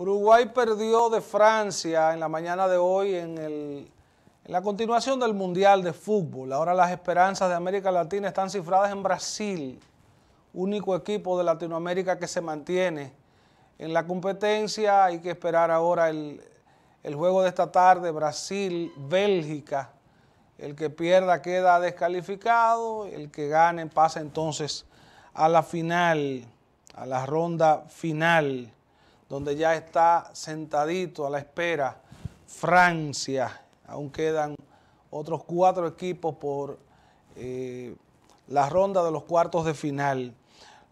Uruguay perdió de Francia en la mañana de hoy en, la continuación del Mundial de Fútbol. Ahora las esperanzas de América Latina están cifradas en Brasil, único equipo de Latinoamérica que se mantiene en la competencia. Hay que esperar ahora el juego de esta tarde, Brasil-Bélgica. El que pierda queda descalificado, el que gane pasa entonces a la final, a la ronda final donde ya está sentadito a la espera Francia. Aún quedan otros cuatro equipos por eh, la ronda de los cuartos de final.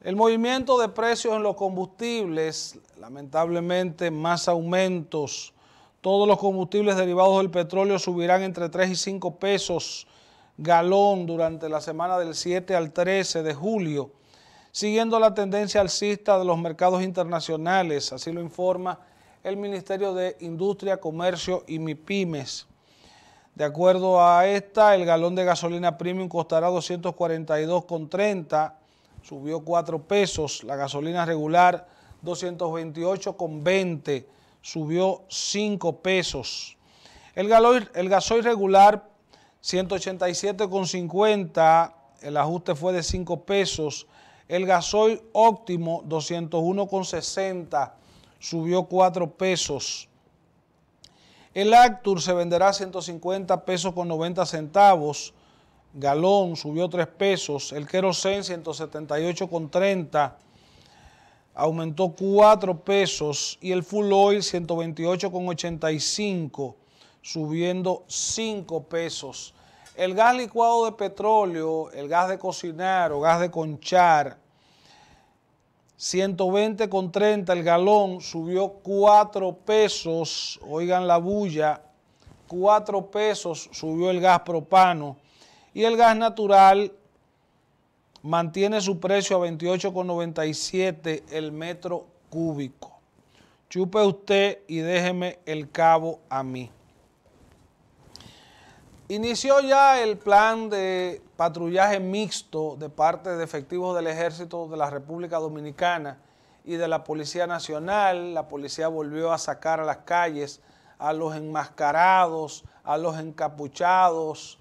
El movimiento de precios en los combustibles, lamentablemente más aumentos. Todos los combustibles derivados del petróleo subirán entre 3 y 5 pesos galón durante la semana del 7 al 13 de julio siguiendo la tendencia alcista de los mercados internacionales, así lo informa el Ministerio de Industria, Comercio y MIPIMES. De acuerdo a esta, el galón de gasolina premium costará 242,30, subió 4 pesos, la gasolina regular 228,20, subió 5 pesos. El, el gasoil regular 187,50, el ajuste fue de 5 pesos, el gasoil óptimo 201,60 subió 4 pesos. El Actur se venderá a 150 pesos con 90 centavos. Galón subió 3 pesos. El Kerosene 178,30 aumentó 4 pesos. Y el Full Oil 128,85 subiendo 5 pesos. El gas licuado de petróleo, el gas de cocinar o gas de conchar, 120,30 el galón, subió 4 pesos, oigan la bulla, 4 pesos subió el gas propano y el gas natural mantiene su precio a 28,97 el metro cúbico. Chupe usted y déjeme el cabo a mí. Inició ya el plan de patrullaje mixto de parte de efectivos del Ejército de la República Dominicana y de la Policía Nacional. La policía volvió a sacar a las calles a los enmascarados, a los encapuchados,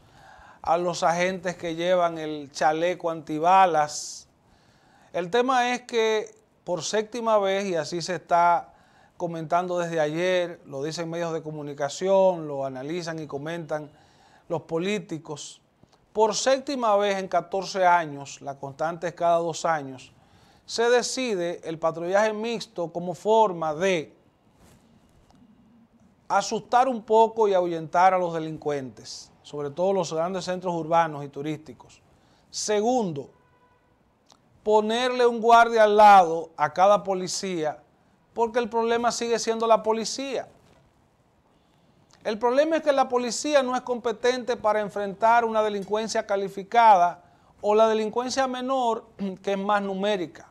a los agentes que llevan el chaleco antibalas. El tema es que por séptima vez, y así se está comentando desde ayer, lo dicen medios de comunicación, lo analizan y comentan, los políticos, por séptima vez en 14 años, la constante es cada dos años, se decide el patrullaje mixto como forma de asustar un poco y ahuyentar a los delincuentes, sobre todo los grandes centros urbanos y turísticos. Segundo, ponerle un guardia al lado a cada policía, porque el problema sigue siendo la policía. El problema es que la policía no es competente para enfrentar una delincuencia calificada o la delincuencia menor que es más numérica.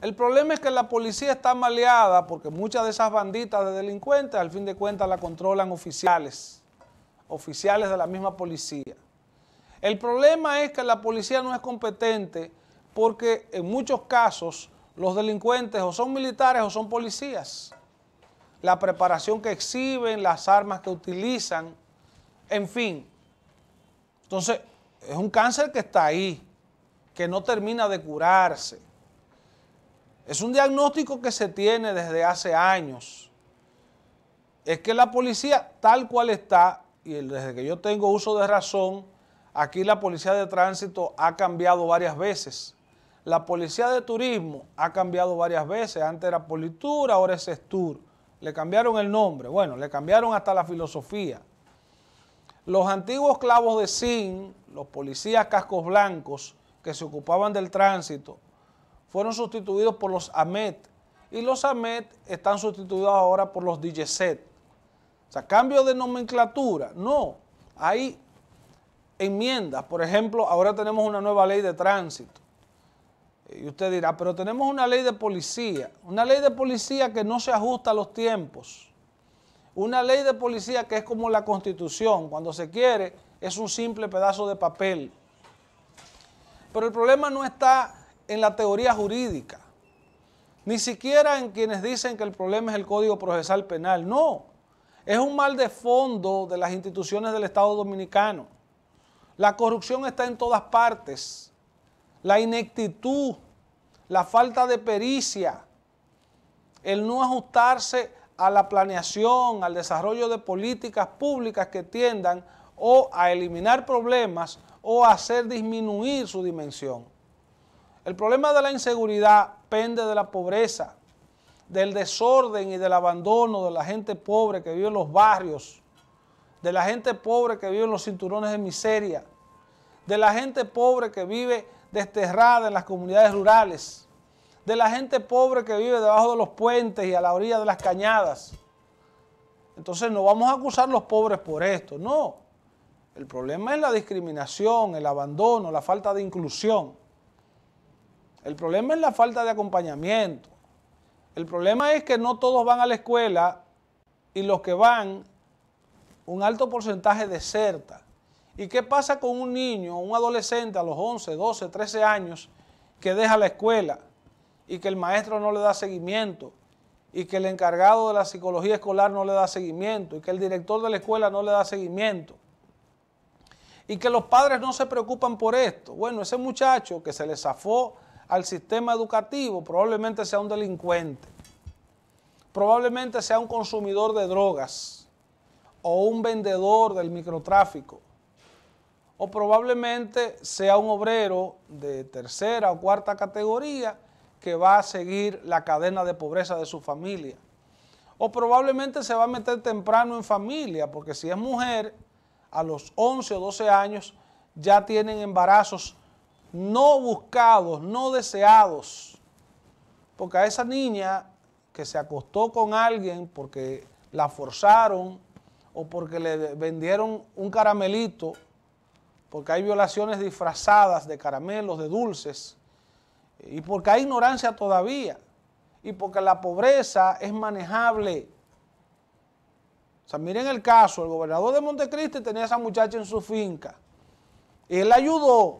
El problema es que la policía está maleada porque muchas de esas banditas de delincuentes al fin de cuentas la controlan oficiales, oficiales de la misma policía. El problema es que la policía no es competente porque en muchos casos los delincuentes o son militares o son policías la preparación que exhiben, las armas que utilizan, en fin. Entonces, es un cáncer que está ahí, que no termina de curarse. Es un diagnóstico que se tiene desde hace años. Es que la policía, tal cual está, y desde que yo tengo uso de razón, aquí la policía de tránsito ha cambiado varias veces. La policía de turismo ha cambiado varias veces. Antes era Politura, ahora es Estur. Le cambiaron el nombre, bueno, le cambiaron hasta la filosofía. Los antiguos clavos de zinc, los policías cascos blancos que se ocupaban del tránsito, fueron sustituidos por los AMET y los AMET están sustituidos ahora por los DJSET. O sea, cambio de nomenclatura, no. Hay enmiendas, por ejemplo, ahora tenemos una nueva ley de tránsito y usted dirá, pero tenemos una ley de policía, una ley de policía que no se ajusta a los tiempos, una ley de policía que es como la constitución, cuando se quiere es un simple pedazo de papel. Pero el problema no está en la teoría jurídica, ni siquiera en quienes dicen que el problema es el Código Procesal Penal, no, es un mal de fondo de las instituciones del Estado Dominicano. La corrupción está en todas partes la ineptitud, la falta de pericia, el no ajustarse a la planeación, al desarrollo de políticas públicas que tiendan o a eliminar problemas o a hacer disminuir su dimensión. El problema de la inseguridad pende de la pobreza, del desorden y del abandono de la gente pobre que vive en los barrios, de la gente pobre que vive en los cinturones de miseria, de la gente pobre que vive desterrada en las comunidades rurales, de la gente pobre que vive debajo de los puentes y a la orilla de las cañadas. Entonces no vamos a acusar a los pobres por esto, no. El problema es la discriminación, el abandono, la falta de inclusión. El problema es la falta de acompañamiento. El problema es que no todos van a la escuela y los que van, un alto porcentaje deserta. ¿Y qué pasa con un niño, un adolescente a los 11, 12, 13 años que deja la escuela y que el maestro no le da seguimiento y que el encargado de la psicología escolar no le da seguimiento y que el director de la escuela no le da seguimiento? Y que los padres no se preocupan por esto. Bueno, ese muchacho que se le zafó al sistema educativo probablemente sea un delincuente, probablemente sea un consumidor de drogas o un vendedor del microtráfico o probablemente sea un obrero de tercera o cuarta categoría que va a seguir la cadena de pobreza de su familia. O probablemente se va a meter temprano en familia, porque si es mujer, a los 11 o 12 años ya tienen embarazos no buscados, no deseados. Porque a esa niña que se acostó con alguien porque la forzaron o porque le vendieron un caramelito porque hay violaciones disfrazadas de caramelos, de dulces, y porque hay ignorancia todavía, y porque la pobreza es manejable. O sea, miren el caso, el gobernador de Montecristi tenía a esa muchacha en su finca, y él ayudó,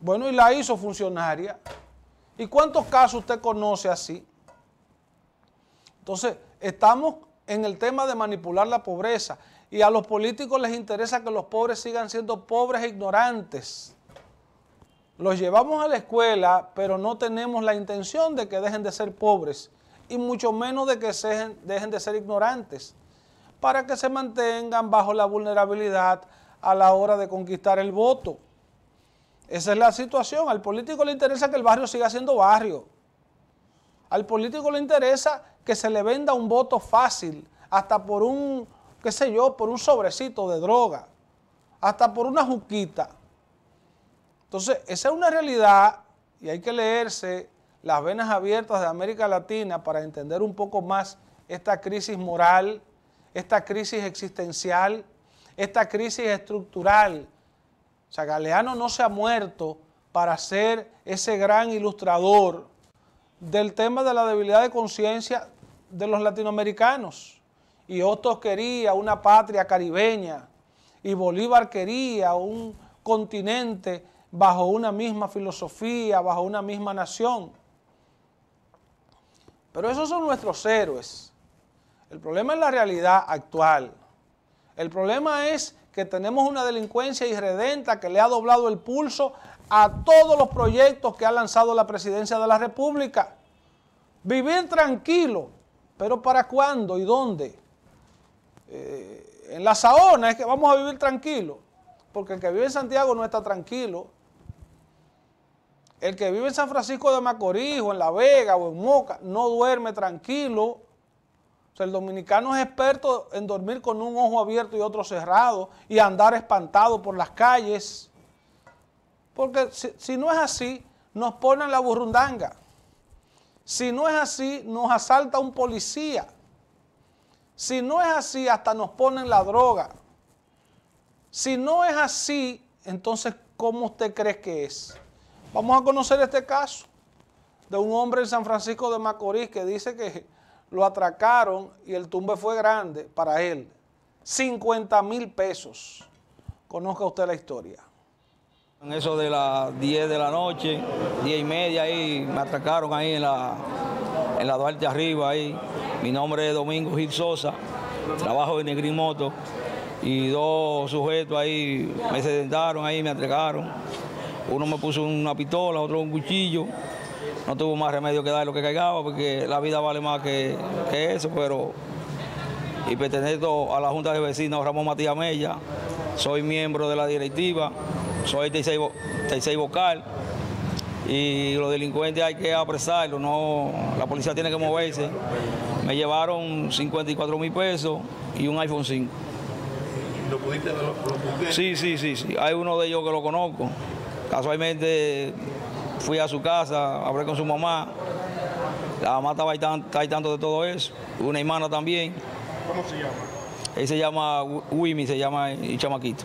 bueno, y la hizo funcionaria. ¿Y cuántos casos usted conoce así? Entonces, estamos en el tema de manipular la pobreza. Y a los políticos les interesa que los pobres sigan siendo pobres e ignorantes. Los llevamos a la escuela, pero no tenemos la intención de que dejen de ser pobres y mucho menos de que dejen de ser ignorantes, para que se mantengan bajo la vulnerabilidad a la hora de conquistar el voto. Esa es la situación. Al político le interesa que el barrio siga siendo barrio. Al político le interesa que se le venda un voto fácil, hasta por un qué sé yo, por un sobrecito de droga, hasta por una juquita. Entonces, esa es una realidad y hay que leerse las venas abiertas de América Latina para entender un poco más esta crisis moral, esta crisis existencial, esta crisis estructural. O sea, Galeano no se ha muerto para ser ese gran ilustrador del tema de la debilidad de conciencia de los latinoamericanos y otros quería una patria caribeña y Bolívar quería un continente bajo una misma filosofía, bajo una misma nación. Pero esos son nuestros héroes. El problema es la realidad actual. El problema es que tenemos una delincuencia irredenta que le ha doblado el pulso a todos los proyectos que ha lanzado la presidencia de la República. Vivir tranquilo, pero ¿para cuándo y dónde? Eh, en la saona es que vamos a vivir tranquilo, porque el que vive en Santiago no está tranquilo. El que vive en San Francisco de Macorís o en La Vega o en Moca no duerme tranquilo. el dominicano es experto en dormir con un ojo abierto y otro cerrado y andar espantado por las calles. Porque si, si no es así, nos ponen la burrundanga. Si no es así, nos asalta un policía. Si no es así, hasta nos ponen la droga. Si no es así, entonces, ¿cómo usted cree que es? Vamos a conocer este caso de un hombre en San Francisco de Macorís que dice que lo atracaron y el tumbe fue grande para él. 50 mil pesos. Conozca usted la historia. En eso de las 10 de la noche, 10 y media, ahí me atracaron ahí en la, en la Duarte Arriba ahí. Mi nombre es Domingo Gil Sosa, trabajo en negrimoto y dos sujetos ahí me sedentaron ahí, me entregaron. Uno me puso una pistola, otro un cuchillo. No tuvo más remedio que dar lo que caigaba porque la vida vale más que, eso, pero... Y pertenezco a la Junta de Vecinos Ramón Matías Mella, soy miembro de la directiva, soy 36 vocal y los delincuentes hay que apresarlos, no, la policía tiene que moverse. Me llevaron 54 mil pesos y un iPhone 5. ¿Lo pudiste, lo, Sí, sí, sí, sí. Hay uno de ellos que lo conozco. Casualmente fui a su casa, hablé con su mamá. La mamá estaba ahí, tanto de todo eso. Una hermana también. ¿Cómo se llama? Él se llama Wimi, se llama el chamaquito.